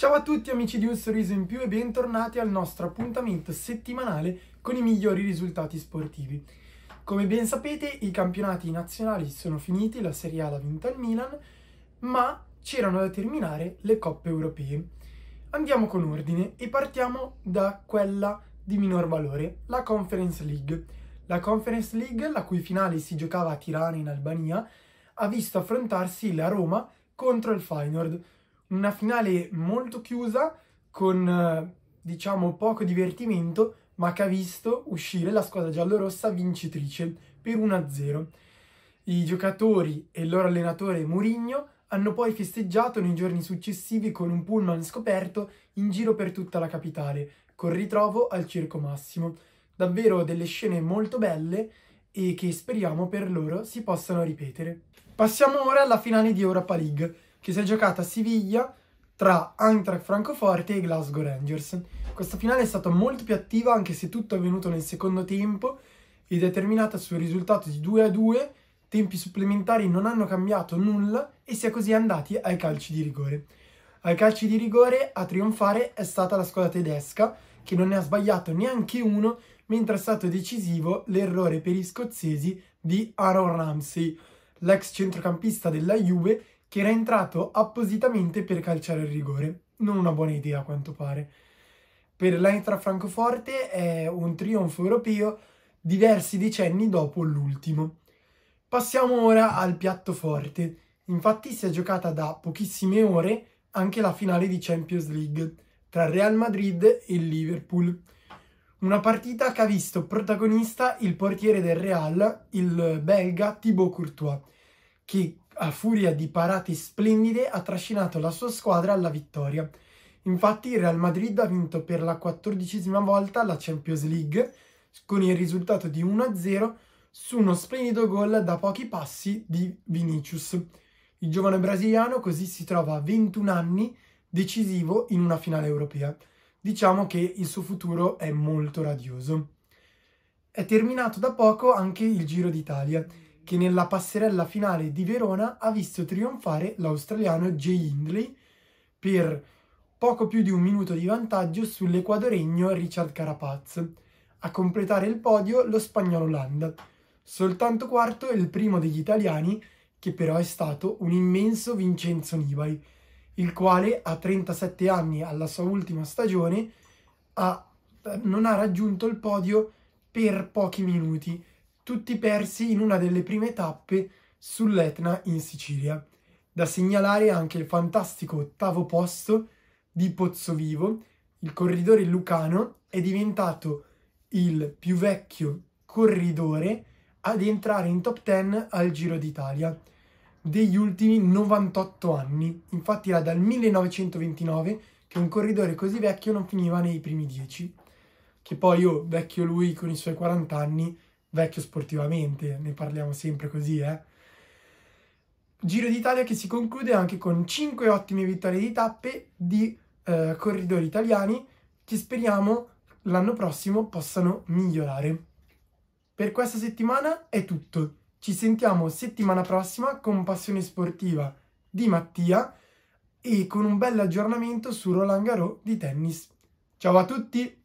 Ciao a tutti amici di Un Sorriso in Più e bentornati al nostro appuntamento settimanale con i migliori risultati sportivi. Come ben sapete i campionati nazionali sono finiti, la Serie A l'ha vinta il Milan, ma c'erano da terminare le coppe europee. Andiamo con ordine e partiamo da quella di minor valore, la Conference League. La Conference League, la cui finale si giocava a Tirana in Albania, ha visto affrontarsi la Roma contro il Feyenoord, una finale molto chiusa con eh, diciamo poco divertimento ma che ha visto uscire la squadra giallorossa vincitrice per 1-0. I giocatori e il loro allenatore Murigno hanno poi festeggiato nei giorni successivi con un pullman scoperto in giro per tutta la capitale, con ritrovo al Circo Massimo. Davvero delle scene molto belle e che speriamo per loro si possano ripetere. Passiamo ora alla finale di Europa League che si è giocata a Siviglia tra Eintracht Francoforte e Glasgow Rangers. Questa finale è stata molto più attiva anche se tutto è avvenuto nel secondo tempo ed è terminata sul risultato di 2 a 2, tempi supplementari non hanno cambiato nulla e si è così andati ai calci di rigore. Ai calci di rigore a trionfare è stata la squadra tedesca che non ne ha sbagliato neanche uno mentre è stato decisivo l'errore per gli scozzesi di Aaron Ramsey, l'ex centrocampista della Juve che era entrato appositamente per calciare il rigore. Non una buona idea a quanto pare. Per l'Eintracht Francoforte è un trionfo europeo diversi decenni dopo l'ultimo. Passiamo ora al piatto forte. Infatti si è giocata da pochissime ore anche la finale di Champions League tra Real Madrid e Liverpool. Una partita che ha visto protagonista il portiere del Real, il belga Thibaut Courtois, che a furia di parate splendide, ha trascinato la sua squadra alla vittoria. Infatti il Real Madrid ha vinto per la quattordicesima volta la Champions League con il risultato di 1-0 su uno splendido gol da pochi passi di Vinicius. Il giovane brasiliano così si trova a 21 anni decisivo in una finale europea. Diciamo che il suo futuro è molto radioso. È terminato da poco anche il Giro d'Italia che nella passerella finale di Verona ha visto trionfare l'australiano Jay Hindley per poco più di un minuto di vantaggio sull'equadoregno Richard Carapaz. A completare il podio lo spagnolo Landa, soltanto quarto il primo degli italiani, che però è stato un immenso Vincenzo Nibali, il quale a 37 anni alla sua ultima stagione ha, eh, non ha raggiunto il podio per pochi minuti tutti persi in una delle prime tappe sull'Etna in Sicilia. Da segnalare anche il fantastico ottavo posto di Pozzo Vivo, il corridore lucano è diventato il più vecchio corridore ad entrare in top 10 al Giro d'Italia degli ultimi 98 anni. Infatti era dal 1929 che un corridore così vecchio non finiva nei primi 10. Che poi, io, oh, vecchio lui con i suoi 40 anni, vecchio sportivamente, ne parliamo sempre così, eh. Giro d'Italia che si conclude anche con 5 ottime vittorie di tappe di eh, corridori italiani che speriamo l'anno prossimo possano migliorare. Per questa settimana è tutto. Ci sentiamo settimana prossima con Passione Sportiva di Mattia e con un bel aggiornamento su Roland Garros di tennis. Ciao a tutti!